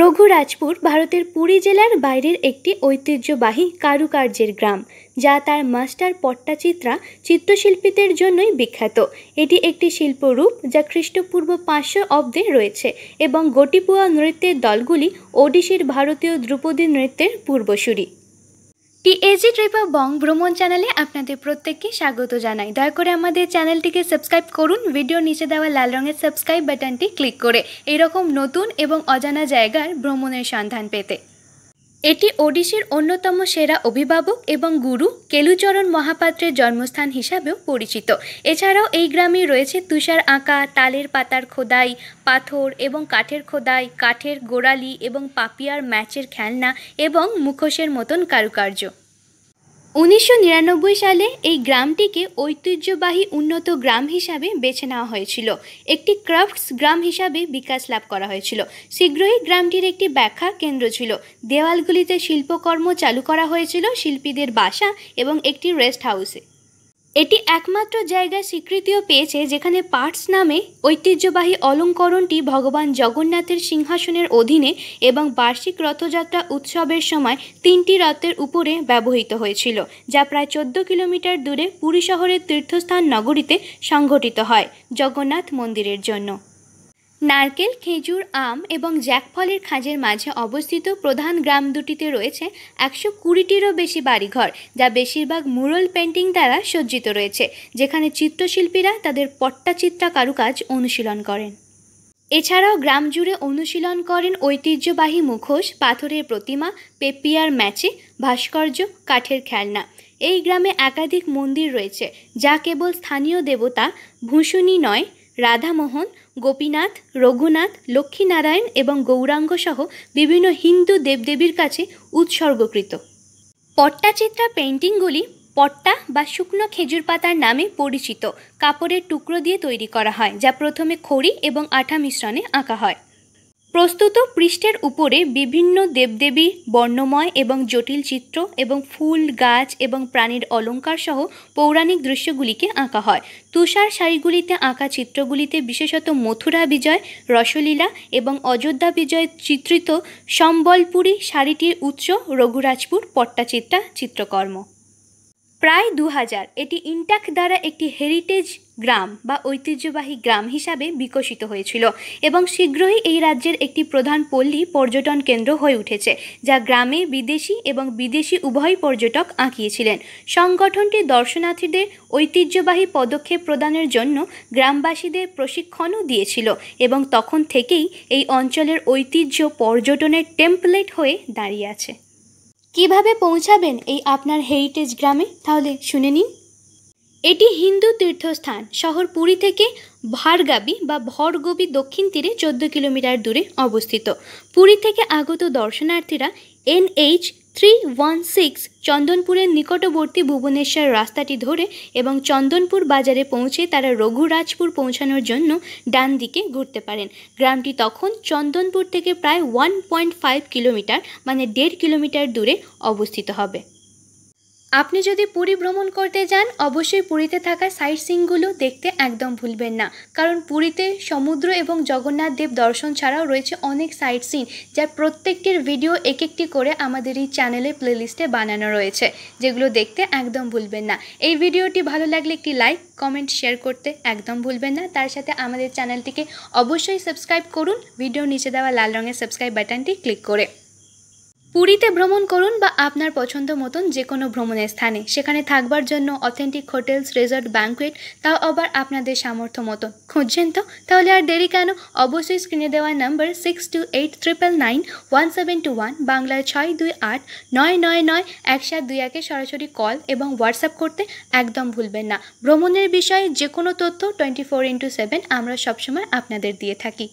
রঘুরাজপুর ভারতের পুরী জেলার বাইরের একটি ঐতিহ্যবাহী কারুকার্যের গ্রাম যা তার মাস্টার পট্টাচিত্রা চিত্রশিল্পীদের জন্যই বিখ্যাত এটি একটি শিল্পরূপ যা খ্রিস্টপূর্ব পাঁচশো অব্দে রয়েছে এবং গটিপুয়া নৃত্যের দলগুলি ওডিশির ভারতীয় ধ্রুপদী নৃত্যের পূর্বসূরি টিএজি ট্রিপা বং ভ্রমণ চ্যানেলে আপনাদের প্রত্যেককে স্বাগত জানাই দয়া করে আমাদের চ্যানেলটিকে সাবস্ক্রাইব করুন ভিডিও নিচে দেওয়া লাল রঙের সাবস্ক্রাইব বাটনটি ক্লিক করে এরকম নতুন এবং অজানা জায়গার ভ্রমণের সন্ধান পেতে এটি ওডিশির অন্যতম সেরা অভিভাবক এবং গুরু কেলুচরণ মহাপাত্রের জন্মস্থান হিসাবেও পরিচিত এছাড়াও এই গ্রামে রয়েছে তুষার আঁকা তালের পাতার খোদাই পাথর এবং কাঠের খোদাই কাঠের গোড়ালি এবং পাপিয়ার ম্যাচের খেলনা এবং মুখোশের মতন কারুকার্য উনিশশো সালে এই গ্রামটিকে ঐতিহ্যবাহী উন্নত গ্রাম হিসাবে বেছে নেওয়া হয়েছিল একটি ক্রাফটস গ্রাম হিসাবে বিকাশ লাভ করা হয়েছিল শীঘ্রই গ্রামটির একটি ব্যাখ্যা কেন্দ্র ছিল দেওয়ালগুলিতে শিল্পকর্ম চালু করা হয়েছিল শিল্পীদের বাসা এবং একটি রেস্ট হাউসে এটি একমাত্র জায়গা স্বীকৃতিও পেয়েছে যেখানে পার্টস নামে ঐতিহ্যবাহী অলঙ্করণটি ভগবান জগন্নাথের সিংহাসনের অধীনে এবং বার্ষিক রথযাত্রা উৎসবের সময় তিনটি রথের উপরে ব্যবহৃত হয়েছিল যা প্রায় চোদ্দ কিলোমিটার দূরে পুরী শহরের তীর্থস্থান নগরীতে সংঘটিত হয় জগন্নাথ মন্দিরের জন্য নারকেল খেজুর আম এবং জ্যাকফলের খাঁজের মাঝে অবস্থিত প্রধান গ্রাম দুটিতে রয়েছে একশো কুড়িটিরও বেশি বাড়িঘর যা বেশিরভাগ মুরল পেন্টিং দ্বারা সজ্জিত রয়েছে যেখানে চিত্রশিল্পীরা তাদের পট্টাচিত্রা কারুকাজ অনুশীলন করেন এছাড়াও গ্রাম জুড়ে অনুশীলন করেন ঐতিহ্যবাহী মুখোশ পাথরের প্রতিমা পেপিয়ার ম্যাচে ভাস্কর্য কাঠের খেলনা এই গ্রামে একাধিক মন্দির রয়েছে যা কেবল স্থানীয় দেবতা ভূষণী নয় রাধামোহন গোপীনাথ রঘুনাথ লক্ষ্মীনারায়ণ এবং গৌরাঙ্গ সহ বিভিন্ন হিন্দু দেবদেবীর কাছে উৎসর্গকৃত পট্টাচিত্রা পেন্টিংগুলি পট্টা বা শুকনো খেজুর পাতার নামে পরিচিত কাপড়ের টুকরো দিয়ে তৈরি করা হয় যা প্রথমে খড়ি এবং আঠা মিশ্রণে আঁকা হয় প্রস্তুত পৃষ্ঠের উপরে বিভিন্ন দেবদেবী বর্ণময় এবং জটিল চিত্র এবং ফুল গাছ এবং প্রাণীর অলঙ্কার সহ পৌরাণিক দৃশ্যগুলিকে আঁকা হয় তুষার শাড়িগুলিতে আঁকা চিত্রগুলিতে বিশেষত মথুরা বিজয় রসলীলা এবং অযোধ্যা বিজয় চিত্রিত সম্বলপুরী শাড়িটির উৎস রঘুরাজপুর পট্টাচিত্রা চিত্রকর্ম প্রায় দু হাজার এটি ইন্টাক দ্বারা একটি হেরিটেজ গ্রাম বা ঐতিহ্যবাহী গ্রাম হিসাবে বিকশিত হয়েছিল এবং শীঘ্রই এই রাজ্যের একটি প্রধান পল্লী পর্যটন কেন্দ্র হয়ে উঠেছে যা গ্রামে বিদেশি এবং বিদেশি উভয় পর্যটক আঁকিয়েছিলেন সংগঠনটি দর্শনার্থীদের ঐতিহ্যবাহী পদক্ষেপ প্রদানের জন্য গ্রামবাসীদের প্রশিক্ষণও দিয়েছিল এবং তখন থেকেই এই অঞ্চলের ঐতিহ্য পর্যটনের টেমপ্লেট হয়ে দাঁড়িয়ে আছে কিভাবে পৌঁছাবেন এই আপনার হেরিটেজ গ্রামে তাহলে শুনে নিন এটি হিন্দু তীর্থস্থান শহর পুরী থেকে ভারগাবি বা ভরগবি দক্ষিণ তীরে চোদ্দ কিলোমিটার দূরে অবস্থিত পুরী থেকে আগত দর্শনার্থীরা এনএইচ থ্রি ওয়ান সিক্স চন্দনপুরের নিকটবর্তী ভুবনেশ্বর রাস্তাটি ধরে এবং চন্দনপুর বাজারে পৌঁছে তারা রঘুরাজপুর পৌঁছানোর জন্য ডান দিকে ঘুরতে পারেন গ্রামটি তখন চন্দনপুর থেকে প্রায় ওয়ান পয়েন্ট ফাইভ কিলোমিটার মানে দেড় কিলোমিটার দূরে অবস্থিত হবে আপনি যদি পুরী ভ্রমণ করতে যান অবশ্যই পুরীতে থাকা সাইট সিনগুলো দেখতে একদম ভুলবেন না কারণ পুরীতে সমুদ্র এবং জগন্নাথ দেব দর্শন ছাড়াও রয়েছে অনেক সাইট সিন যা প্রত্যেকটির ভিডিও এক একটি করে আমাদের এই চ্যানেলে প্লেলিস্টে বানানো রয়েছে যেগুলো দেখতে একদম ভুলবেন না এই ভিডিওটি ভালো লাগলে একটি লাইক কমেন্ট শেয়ার করতে একদম ভুলবেন না তার সাথে আমাদের চ্যানেলটিকে অবশ্যই সাবস্ক্রাইব করুন ভিডিও নিচে দেওয়া লাল রঙের সাবস্ক্রাইব বাটনটি ক্লিক করে পুরীতে ভ্রমণ করুন বা আপনার পছন্দ মতন যে কোনো ভ্রমণের স্থানে সেখানে থাকবার জন্য অথেন্টিক হোটেলস রেজর্ট ব্যাঙ্কুয়েট তাও আবার আপনাদের সামর্থ্য মতন খুঁজছেন তো তাহলে আর দেরি কেন অবশ্যই স্ক্রিনে দেওয়া number six two eight triple nine one seven two one বাংলায় ছয় দুই আট নয় নয় নয় এক সাত দুই একে সরাসরি কল এবং হোয়াটসঅ্যাপ করতে একদম ভুলবেন না ভ্রমণের বিষয়ে যে কোনো তথ্য টোয়েন্টি ফোর ইন্টু সেভেন আমরা সবসময় আপনাদের দিয়ে থাকি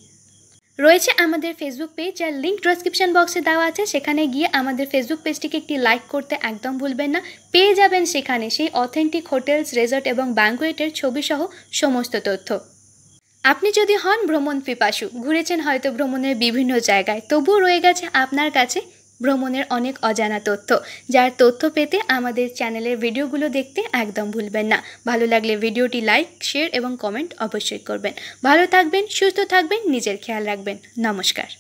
রয়েছে আমাদের ফেসবুক পেজ যার লিঙ্ক ডেসক্রিপশন বক্সে দেওয়া আছে সেখানে গিয়ে আমাদের ফেসবুক পেজটিকে একটি লাইক করতে একদম ভুলবেন না পেয়ে যাবেন সেখানে সেই অথেন্টিক হোটেলস রেজর্ট এবং ব্যাঙ্কুয়েটের ছবিসহ সমস্ত তথ্য আপনি যদি হন ভ্রমণ পিপাসু ঘুরেছেন হয়তো ভ্রমণের বিভিন্ন জায়গায় তবুও রয়ে গেছে আপনার কাছে ভ্রমণের অনেক অজানা তথ্য যার তথ্য পেতে আমাদের চ্যানেলের ভিডিওগুলো দেখতে একদম ভুলবেন না ভালো লাগলে ভিডিওটি লাইক শেয়ার এবং কমেন্ট অবশ্যই করবেন ভালো থাকবেন সুস্থ থাকবেন নিজের খেয়াল রাখবেন নমস্কার